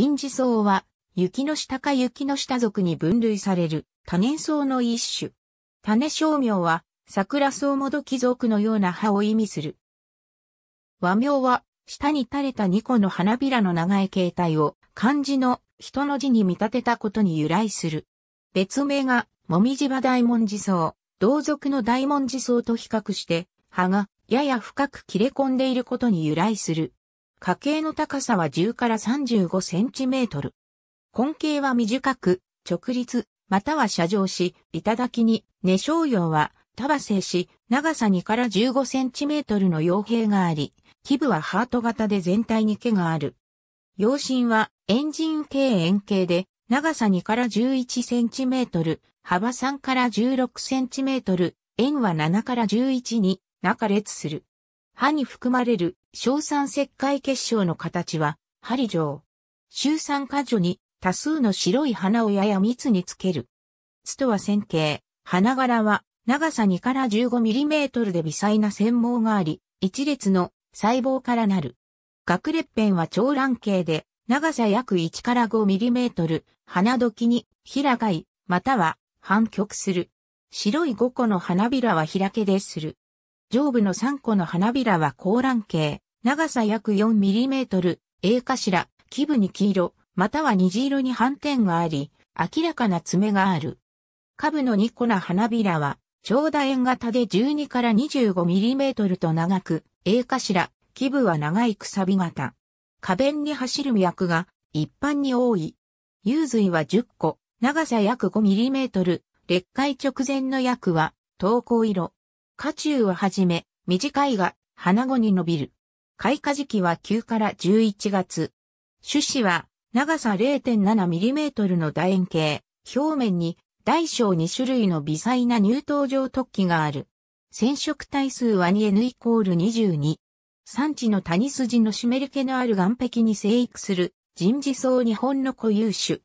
人事草は、雪の下か雪の下属に分類される多年草の一種。種商名は、桜草もどき属のような葉を意味する。和名は、下に垂れた2個の花びらの長い形態を漢字の人の字に見立てたことに由来する。別名が、もみじ葉大文字草、同族の大文字草と比較して、葉がやや深く切れ込んでいることに由来する。家系の高さは10から35センチメートル。根茎は短く、直立、または斜上し、頂に、根小葉は、束生し、長さ2から15センチメートルの傭兵があり、基部はハート型で全体に毛がある。葉身は、円陣形円形で、長さ2から11センチメートル、幅3から16センチメートル、円は7から11に、中列する。歯に含まれる小酸石灰結晶の形は、針状。周酸化女に多数の白い花をやや密につける。つとは線形、花柄は長さ2から15ミリメートルで微細な繊毛があり、一列の細胞からなる。学列片は長卵形で、長さ約1から5ミリメートル、花時に平がい、または反曲する。白い5個の花びらは開けでする。上部の3個の花びらは高卵形、長さ約 4mm、A 頭、基部に黄色、または虹色に斑点があり、明らかな爪がある。下部の2個の花びらは、長楕円型で12から 25mm と長く、A 頭、基部は長いくさび型。花弁に走る脈が一般に多い。幽髄は10個、長さ約 5mm、裂開直前の薬は、投稿色。花中をはじめ、短いが花後に伸びる。開花時期は9から11月。種子は長さ 0.7mm の楕円形、表面に大小2種類の微細な乳頭状突起がある。染色体数は 2N イコール22。産地の谷筋の湿り気のある岩壁に生育する人事層日本の固有種。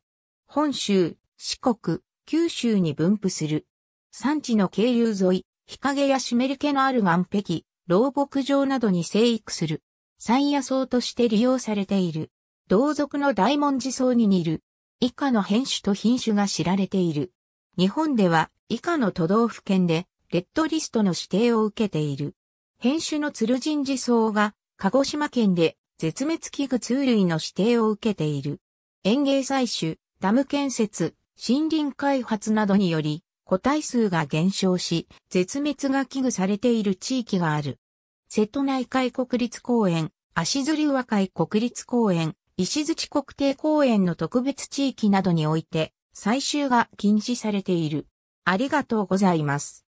本州、四国、九州に分布する。産地の渓流沿い、日陰や湿り気のある岩壁、老木場などに生育する。山野草として利用されている。同族の大文字草に似る。以下の変種と品種が知られている。日本では以下の都道府県でレッドリストの指定を受けている。変種の鶴神寺草が鹿児島県で絶滅危惧通類の指定を受けている。園芸採取、ダム建設、森林開発などにより個体数が減少し、絶滅が危惧されている地域がある。瀬戸内海国立公園、足摺和海国立公園、石槌国定公園の特別地域などにおいて、採集が禁止されている。ありがとうございます。